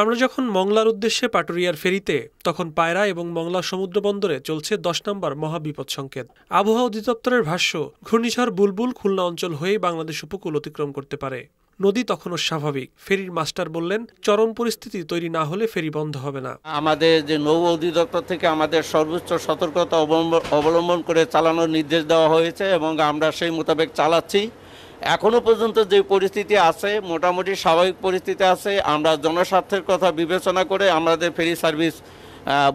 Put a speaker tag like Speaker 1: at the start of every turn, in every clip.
Speaker 1: আমরা যখন মংলার উদ্দেশ্যে পাটুরিয়ার ফেরিতে তখন পায়রা এবং মংলা সমুদ্র বন্দরে চলছে দশ নম্বর মহাবিপদ সংকেত আবহাওয়া অধিদপ্তরের ভাষ্য ঘূর্ণিঝড় বুলবুল খুলনা অঞ্চল হয়ে বাংলাদেশ উপকূল অতিক্রম করতে পারে নদী তখনও স্বাভাবিক ফেরির মাস্টার বললেন চরম পরিস্থিতি তৈরি না হলে ফেরি বন্ধ হবে না আমাদের যে নৌ অধিদপ্তর থেকে আমাদের সর্বোচ্চ সতর্কতা অবলম্বন করে চালানোর নির্দেশ দেওয়া হয়েছে এবং আমরা সেই মোতাবেক চালাচ্ছি এখনো পর্যন্ত যে পরিস্থিতি আছে মোটামুটি স্বাভাবিক পরিস্থিতি আছে আমরা জনস্বার্থের কথা বিবেচনা করে আমাদের ফেরি সার্ভিস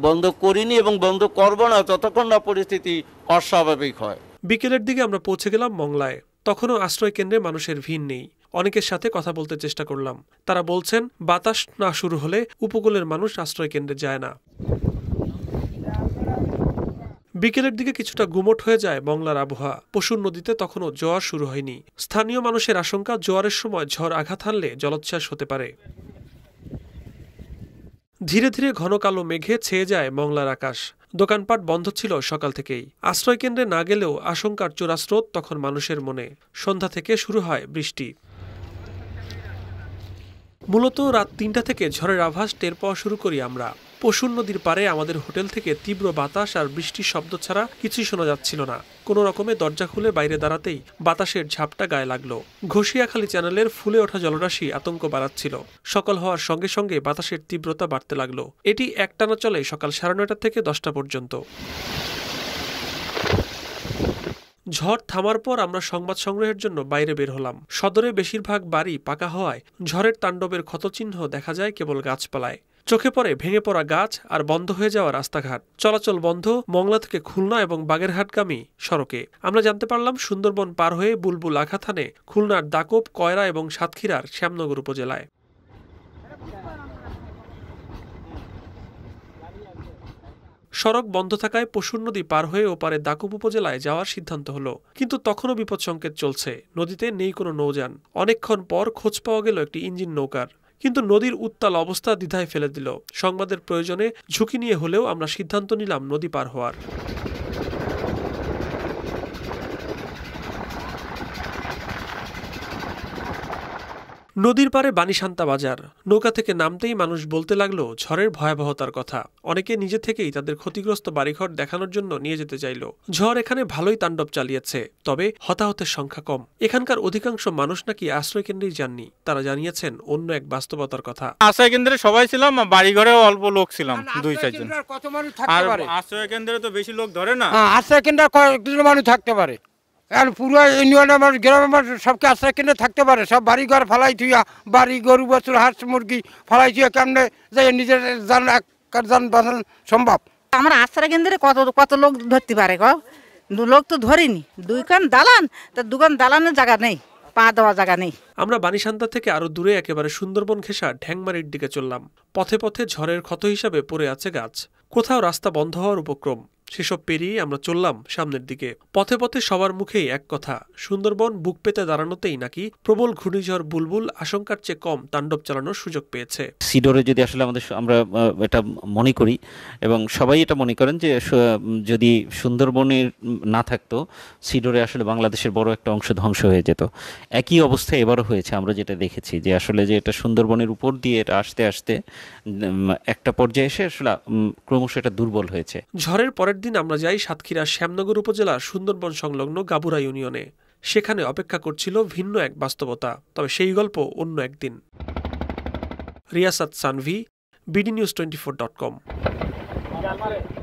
Speaker 1: বন্ধ করিনি এবং বন্ধ করব না যতক্ষণ না পরিস্থিতি অস্বাভাবিক হয় বিকেলের দিকে আমরা পৌঁছে গেলাম মংলায় তখনও আশ্রয় কেন্দ্রে মানুষের ভিড় নেই অনেকের সাথে কথা বলতে চেষ্টা করলাম তারা বলছেন বাতাস না শুরু হলে উপকূলের মানুষ আশ্রয় কেন্দ্রে যায় না বিকেলের দিকে কিছুটা গুমট হয়ে যায় মংলার আবহাওয়া পশুর নদীতে তখনও জোয়ার শুরু হয়নি স্থানীয় মানুষের আশঙ্কা জোয়ারের সময় ঝড় আঘাত হানলে জলোচ্ছ্বাস হতে পারে ধীরে ধীরে ঘন কালো মেঘে ছেয়ে যায় মংলার আকাশ দোকানপাট বন্ধ ছিল সকাল থেকেই আশ্রয়কেন্দ্রে না গেলেও আশঙ্কার চোরাস্রোত তখন মানুষের মনে সন্ধ্যা থেকে শুরু হয় বৃষ্টি মূলত রাত তিনটা থেকে ঝড়ের আভাস টের পাওয়া শুরু করি আমরা পশুর নদীর পারে আমাদের হোটেল থেকে তীব্র বাতাস আর বৃষ্টির শব্দ ছাড়া কিছুই শোনা যাচ্ছিল না কোনো রকমে দরজা খুলে বাইরে দাঁড়াতেই বাতাসের ঝাপটা গায়ে লাগলো ঘষিয়াখালী চ্যানেলের ফুলে ওঠা জলরাশি আতঙ্ক বাড়াচ্ছিল সকাল হওয়ার সঙ্গে সঙ্গে বাতাসের তীব্রতা বাড়তে লাগলো এটি একটানা চলে সকাল সাড়ে নয়টা থেকে দশটা পর্যন্ত ঝড় থামার পর আমরা সংবাদ সংগ্রহের জন্য বাইরে বের হলাম সদরে বেশিরভাগ বাড়ি পাকা হওয়ায় ঝড়ের তাণ্ডবের ক্ষতচিহ্ন দেখা যায় কেবল গাছপালায় চোখে পড়ে ভেঙে পড়া গাছ আর বন্ধ হয়ে যাওয়া রাস্তাঘাট চলাচল বন্ধ মংলা থেকে খুলনা এবং বাগেরহাটগামী সড়কে আমরা জানতে পারলাম সুন্দরবন পার হয়ে বুলবুল আখা থানে খুলনার দাকব কয়রা এবং সাতক্ষীরার শ্যামনগর উপজেলায় সড়ক বন্ধ থাকায় পশুর নদী পার হয়ে ওপারে দাকুব উপজেলায় যাওয়ার সিদ্ধান্ত হল কিন্তু তখনও বিপদ সংকেত চলছে নদীতে নেই কোনো নৌযান অনেকক্ষণ পর খোঁজ পাওয়া গেল একটি ইঞ্জিন নৌকার কিন্তু নদীর উত্তাল অবস্থা দ্বিধায় ফেলে দিল সংবাদের প্রয়োজনে ঝুঁকি নিয়ে হলেও আমরা সিদ্ধান্ত নিলাম নদী পার হওয়ার নদীর পারে বানিশান্তা বাজার নৌকা থেকে নামতেই মানুষ বলতে লাগলো ঝড়ের ভয়াবহতার কথা অনেকে নিজে থেকেই তাদের ক্ষতিগ্রস্ত বাড়িঘর দেখানোর জন্য নিয়ে যেতে চাইল ঝড় এখানে ভালোই তাণ্ডব চালিয়েছে তবে হতাহতের সংখ্যা কম এখানকার অধিকাংশ মানুষ নাকি আশ্রয়কেন্দ্রেই যাননি তারা জানিয়েছেন অন্য এক বাস্তবতার কথা আশ্রয় কেন্দ্রে সবাই ছিলাম বাড়িঘরেও অল্প লোক ছিলাম দুই চারজন আশ্রয় কেন্দ্রে তো বেশি লোক ধরে না হ্যাঁ, আশ্রয় কেন্দ্রে মানুষ থাকতে পারে আর পুরো ইউনিয়ন আমার গ্রাম মানুষ সবকে আশ্রয় কিনে থাকতে পারে সব বাড়ি ঘর ফালাই থুইয়া বাড়ি গরু বছর হাঁস মুরগি ফালাই থুইয়া কেমনে যাই নিজের যান এক যান বাঁচান সম্ভব আমার আশ্রয় কেন্দ্রে কত কত লোক ধরতে পারে ক লোক তো ধরিনি দুইখান দালান তা দুকান দালানের জায়গা নেই পা দেওয়া জায়গা নেই আমরা বানিসান্দা থেকে আরো দূরে একেবারে সুন্দরবন ঘেঁষা ঢ্যাংমারির দিকে চললাম পথে পথে ঝড়ের ক্ষত হিসাবে পড়ে আছে গাছ কোথাও রাস্তা বন্ধ হওয়ার উপক্রম সেসব পেরিয়ে আমরা চললাম সামনের দিকে পথে পথে সবার মুখেই এক কথা সুন্দরবন বুক পেতে দাঁড়ানোতেই নাকি প্রবল ঘূর্ণিঝড় বুলবুল আশঙ্কার চেয়ে কম তাণ্ডব চালানোর সুযোগ পেয়েছে সিডোরে যদি আসলে আমাদের আমরা এটা মনে করি এবং সবাই এটা মনে করেন যে যদি সুন্দরবনের না থাকতো সিডোরে আসলে বাংলাদেশের বড় একটা অংশ ধ্বংস হয়ে যেত একই অবস্থা এবারও হয়েছে আমরা যেটা দেখেছি যে আসলে যে এটা সুন্দরবনের উপর দিয়ে এটা আসতে আসতে একটা পর্যায়ে এসে আসলে ক্রমশ এটা দুর্বল হয়েছে ঝড়ের পরের দিন আমরা যাই সাতক্ষীরা শ্যামনগর উপজেলার সুন্দরবন সংলগ্ন গাবুরা ইউনিয়নে সেখানে অপেক্ষা করছিল ভিন্ন এক বাস্তবতা তবে সেই গল্প অন্য একদিন Riasat Sanvi BD news twenty four dot কম